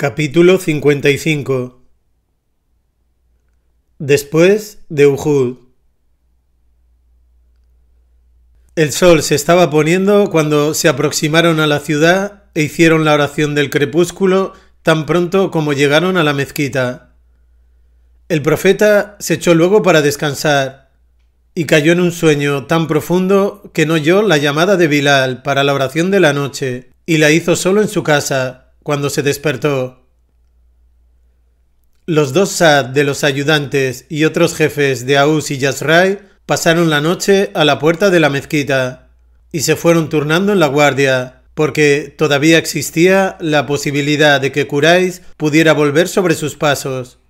Capítulo 55 Después de Uhud El sol se estaba poniendo cuando se aproximaron a la ciudad e hicieron la oración del crepúsculo tan pronto como llegaron a la mezquita. El profeta se echó luego para descansar y cayó en un sueño tan profundo que no oyó la llamada de Bilal para la oración de la noche y la hizo solo en su casa cuando se despertó. Los dos Sad de los ayudantes y otros jefes de Aus y Yasrai pasaron la noche a la puerta de la mezquita y se fueron turnando en la guardia, porque todavía existía la posibilidad de que Kurais pudiera volver sobre sus pasos.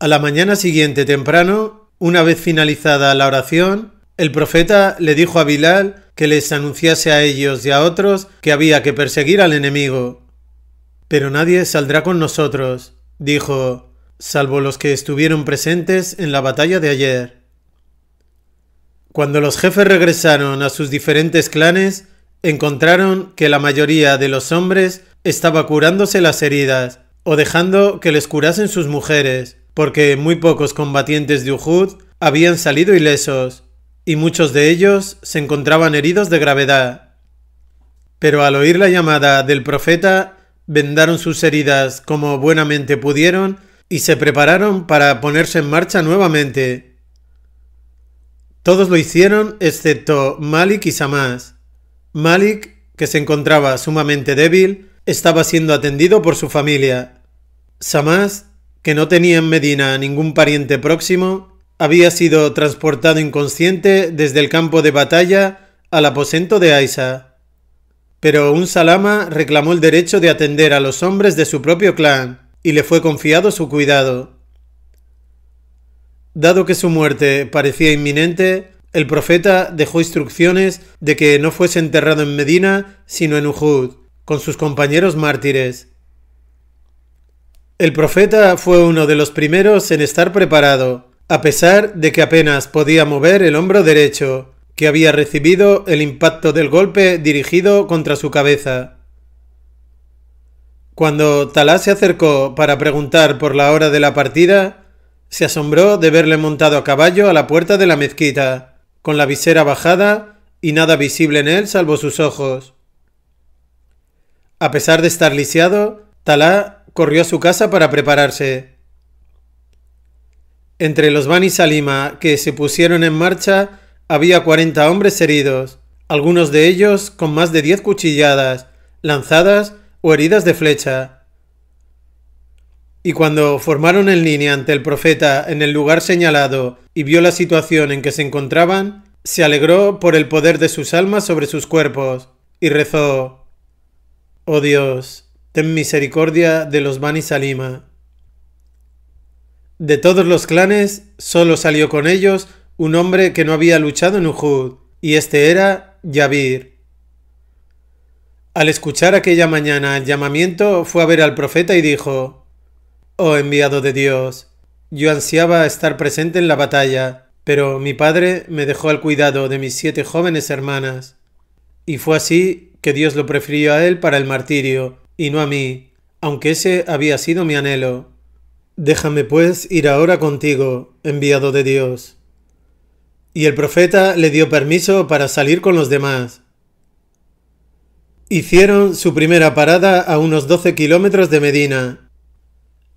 A la mañana siguiente temprano, una vez finalizada la oración, el profeta le dijo a Bilal que les anunciase a ellos y a otros que había que perseguir al enemigo. Pero nadie saldrá con nosotros, dijo, salvo los que estuvieron presentes en la batalla de ayer. Cuando los jefes regresaron a sus diferentes clanes, encontraron que la mayoría de los hombres estaba curándose las heridas o dejando que les curasen sus mujeres, porque muy pocos combatientes de Uhud habían salido ilesos y muchos de ellos se encontraban heridos de gravedad. Pero al oír la llamada del profeta, vendaron sus heridas como buenamente pudieron y se prepararon para ponerse en marcha nuevamente. Todos lo hicieron excepto Malik y Samás. Malik, que se encontraba sumamente débil, estaba siendo atendido por su familia. Samás, que no tenía en Medina ningún pariente próximo, había sido transportado inconsciente desde el campo de batalla al aposento de Aisa. Pero un salama reclamó el derecho de atender a los hombres de su propio clan y le fue confiado su cuidado. Dado que su muerte parecía inminente, el profeta dejó instrucciones de que no fuese enterrado en Medina, sino en Uhud, con sus compañeros mártires. El profeta fue uno de los primeros en estar preparado a pesar de que apenas podía mover el hombro derecho, que había recibido el impacto del golpe dirigido contra su cabeza. Cuando Talá se acercó para preguntar por la hora de la partida, se asombró de verle montado a caballo a la puerta de la mezquita, con la visera bajada y nada visible en él salvo sus ojos. A pesar de estar lisiado, Talá corrió a su casa para prepararse entre los Bani Salima que se pusieron en marcha había 40 hombres heridos, algunos de ellos con más de 10 cuchilladas, lanzadas o heridas de flecha. Y cuando formaron en línea ante el profeta en el lugar señalado y vio la situación en que se encontraban, se alegró por el poder de sus almas sobre sus cuerpos, y rezó, Oh Dios, ten misericordia de los Bani Salima. De todos los clanes, solo salió con ellos un hombre que no había luchado en Uhud, y este era Yabir. Al escuchar aquella mañana el llamamiento, fue a ver al profeta y dijo, Oh enviado de Dios, yo ansiaba estar presente en la batalla, pero mi padre me dejó al cuidado de mis siete jóvenes hermanas. Y fue así que Dios lo prefirió a él para el martirio, y no a mí, aunque ese había sido mi anhelo. Déjame pues ir ahora contigo, enviado de Dios. Y el profeta le dio permiso para salir con los demás. Hicieron su primera parada a unos 12 kilómetros de Medina.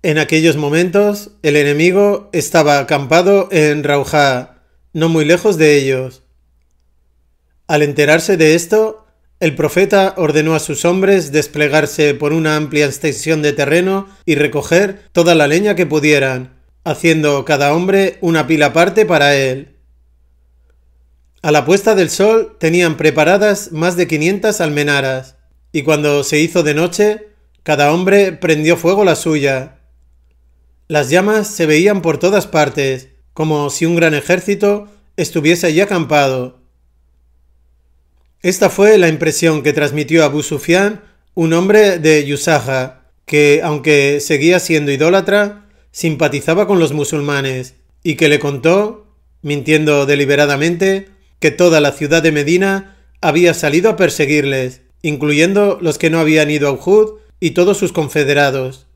En aquellos momentos, el enemigo estaba acampado en Rauja, no muy lejos de ellos. Al enterarse de esto, el profeta ordenó a sus hombres desplegarse por una amplia extensión de terreno y recoger toda la leña que pudieran, haciendo cada hombre una pila aparte para él. A la puesta del sol tenían preparadas más de 500 almenaras, y cuando se hizo de noche, cada hombre prendió fuego la suya. Las llamas se veían por todas partes, como si un gran ejército estuviese allí acampado esta fue la impresión que transmitió a Busufián un hombre de Yusaja, que, aunque seguía siendo idólatra, simpatizaba con los musulmanes, y que le contó, mintiendo deliberadamente, que toda la ciudad de Medina había salido a perseguirles, incluyendo los que no habían ido a Uhud y todos sus confederados.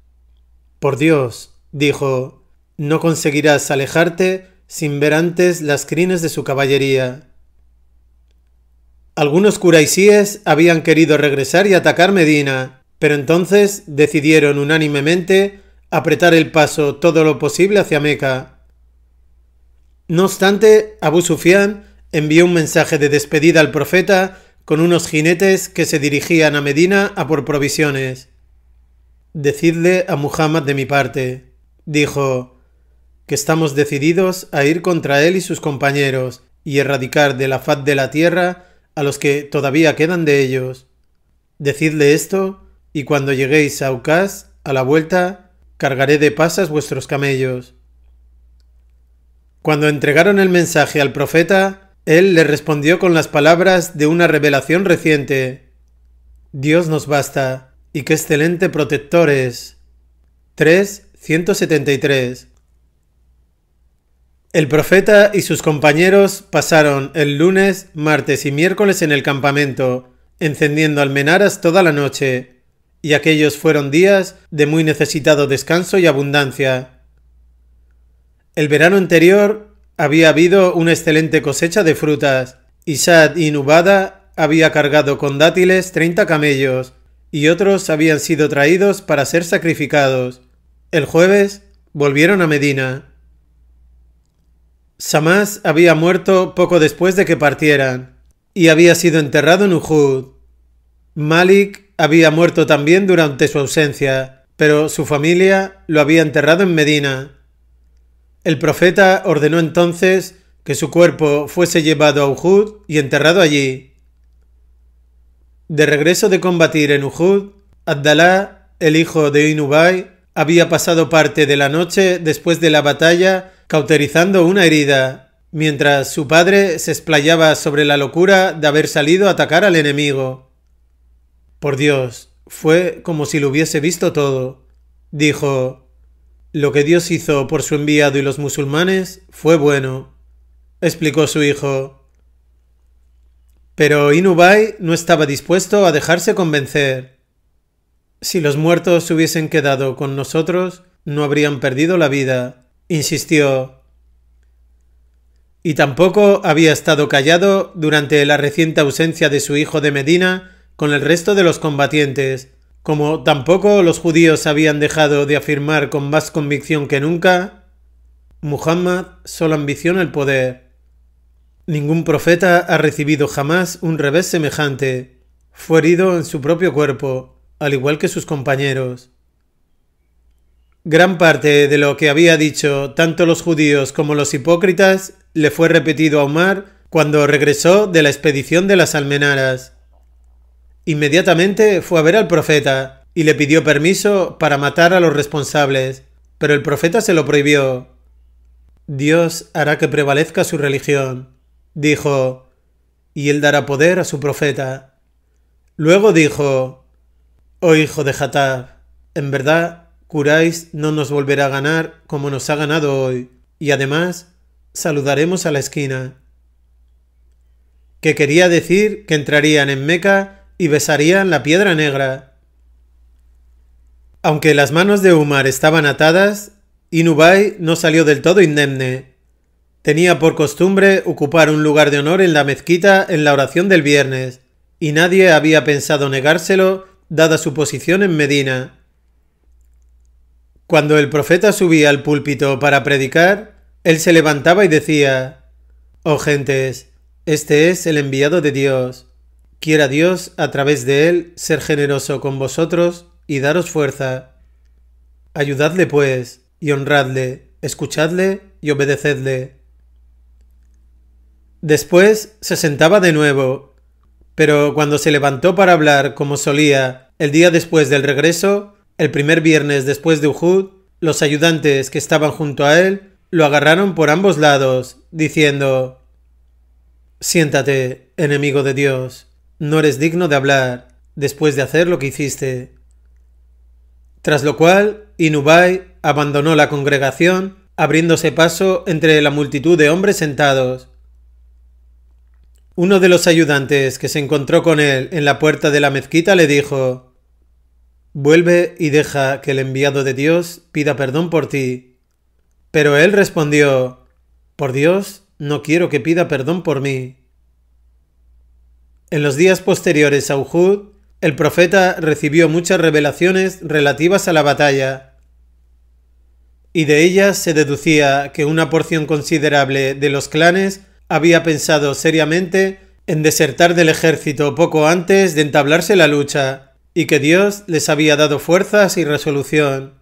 Por Dios, dijo, no conseguirás alejarte sin ver antes las crines de su caballería. Algunos curaisíes habían querido regresar y atacar Medina, pero entonces decidieron unánimemente apretar el paso todo lo posible hacia Meca. No obstante, Abu Sufian envió un mensaje de despedida al profeta con unos jinetes que se dirigían a Medina a por provisiones. Decidle a Muhammad de mi parte, dijo, que estamos decididos a ir contra él y sus compañeros y erradicar de la faz de la tierra a los que todavía quedan de ellos. Decidle esto, y cuando lleguéis a Ucas, a la vuelta, cargaré de pasas vuestros camellos. Cuando entregaron el mensaje al profeta, él le respondió con las palabras de una revelación reciente. Dios nos basta, y qué excelente protector es. 3.173 el profeta y sus compañeros pasaron el lunes, martes y miércoles en el campamento, encendiendo almenaras toda la noche, y aquellos fueron días de muy necesitado descanso y abundancia. El verano anterior había habido una excelente cosecha de frutas, y Sad y Nubada había cargado con dátiles treinta camellos, y otros habían sido traídos para ser sacrificados. El jueves volvieron a Medina. Samás había muerto poco después de que partieran y había sido enterrado en Uhud. Malik había muerto también durante su ausencia, pero su familia lo había enterrado en Medina. El profeta ordenó entonces que su cuerpo fuese llevado a Uhud y enterrado allí. De regreso de combatir en Uhud, Abdalá, el hijo de Inubai, había pasado parte de la noche después de la batalla cauterizando una herida, mientras su padre se explayaba sobre la locura de haber salido a atacar al enemigo. Por Dios, fue como si lo hubiese visto todo. Dijo, Lo que Dios hizo por su enviado y los musulmanes fue bueno, explicó su hijo. Pero Inubai no estaba dispuesto a dejarse convencer. Si los muertos hubiesen quedado con nosotros, no habrían perdido la vida insistió. Y tampoco había estado callado durante la reciente ausencia de su hijo de Medina con el resto de los combatientes, como tampoco los judíos habían dejado de afirmar con más convicción que nunca, Muhammad solo ambiciona el poder. Ningún profeta ha recibido jamás un revés semejante. Fue herido en su propio cuerpo, al igual que sus compañeros. Gran parte de lo que había dicho tanto los judíos como los hipócritas le fue repetido a Omar cuando regresó de la expedición de las Almenaras. Inmediatamente fue a ver al profeta y le pidió permiso para matar a los responsables, pero el profeta se lo prohibió. Dios hará que prevalezca su religión, dijo, y él dará poder a su profeta. Luego dijo, Oh hijo de Jatab, en verdad Curáis no nos volverá a ganar como nos ha ganado hoy, y además saludaremos a la esquina. Que quería decir que entrarían en Meca y besarían la piedra negra. Aunque las manos de Umar estaban atadas, Inubai no salió del todo indemne. Tenía por costumbre ocupar un lugar de honor en la mezquita en la oración del viernes, y nadie había pensado negárselo dada su posición en Medina. Cuando el profeta subía al púlpito para predicar, él se levantaba y decía, Oh gentes, este es el enviado de Dios. Quiera Dios, a través de él, ser generoso con vosotros y daros fuerza. Ayudadle, pues, y honradle, escuchadle y obedecedle. Después se sentaba de nuevo, pero cuando se levantó para hablar como solía el día después del regreso, el primer viernes después de Uhud, los ayudantes que estaban junto a él lo agarraron por ambos lados, diciendo, Siéntate, enemigo de Dios, no eres digno de hablar, después de hacer lo que hiciste. Tras lo cual, Inubai abandonó la congregación, abriéndose paso entre la multitud de hombres sentados. Uno de los ayudantes que se encontró con él en la puerta de la mezquita le dijo, Vuelve y deja que el enviado de Dios pida perdón por ti. Pero él respondió, Por Dios, no quiero que pida perdón por mí. En los días posteriores a Uhud, el profeta recibió muchas revelaciones relativas a la batalla, y de ellas se deducía que una porción considerable de los clanes había pensado seriamente en desertar del ejército poco antes de entablarse la lucha y que Dios les había dado fuerzas y resolución.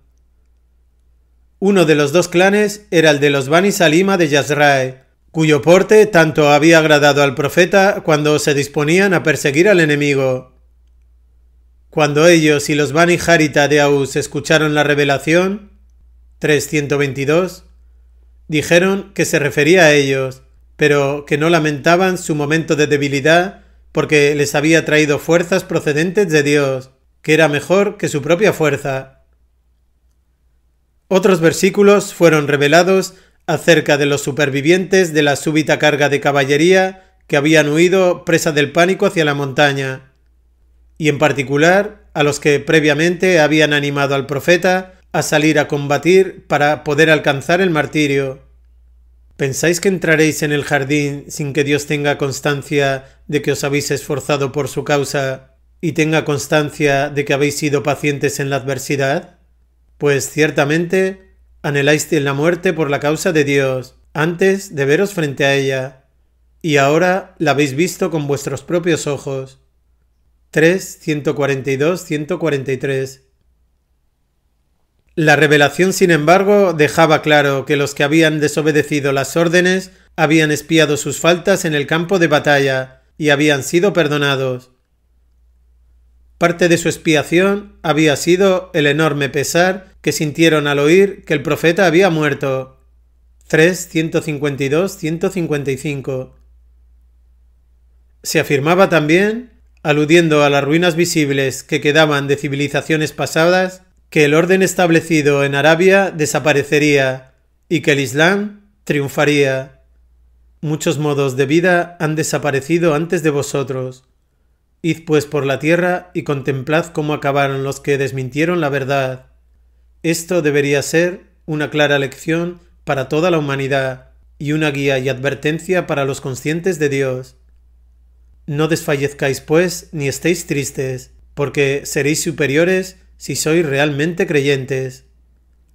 Uno de los dos clanes era el de los Bani Salima de Yazrae, cuyo porte tanto había agradado al profeta cuando se disponían a perseguir al enemigo. Cuando ellos y los Bani Harita de Aus escucharon la revelación, 322, dijeron que se refería a ellos, pero que no lamentaban su momento de debilidad porque les había traído fuerzas procedentes de Dios, que era mejor que su propia fuerza. Otros versículos fueron revelados acerca de los supervivientes de la súbita carga de caballería que habían huido presa del pánico hacia la montaña, y en particular a los que previamente habían animado al profeta a salir a combatir para poder alcanzar el martirio. ¿Pensáis que entraréis en el jardín sin que Dios tenga constancia de que os habéis esforzado por su causa y tenga constancia de que habéis sido pacientes en la adversidad? Pues ciertamente anheláis la muerte por la causa de Dios antes de veros frente a ella, y ahora la habéis visto con vuestros propios ojos. 3, 143 la revelación, sin embargo, dejaba claro que los que habían desobedecido las órdenes habían espiado sus faltas en el campo de batalla y habían sido perdonados. Parte de su expiación había sido el enorme pesar que sintieron al oír que el profeta había muerto. 3, 155. Se afirmaba también, aludiendo a las ruinas visibles que quedaban de civilizaciones pasadas, que el orden establecido en Arabia desaparecería y que el Islam triunfaría. Muchos modos de vida han desaparecido antes de vosotros. Id pues por la tierra y contemplad cómo acabaron los que desmintieron la verdad. Esto debería ser una clara lección para toda la humanidad y una guía y advertencia para los conscientes de Dios. No desfallezcáis pues ni estéis tristes, porque seréis superiores si sois realmente creyentes.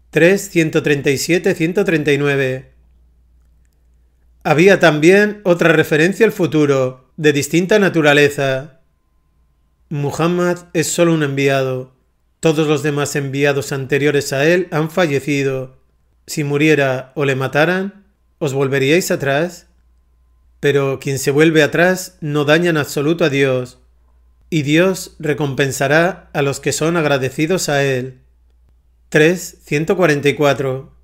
3, 139. Había también otra referencia al futuro, de distinta naturaleza. Muhammad es solo un enviado. Todos los demás enviados anteriores a él han fallecido. Si muriera o le mataran, ¿os volveríais atrás? Pero quien se vuelve atrás no daña en absoluto a Dios y Dios recompensará a los que son agradecidos a Él. 3.144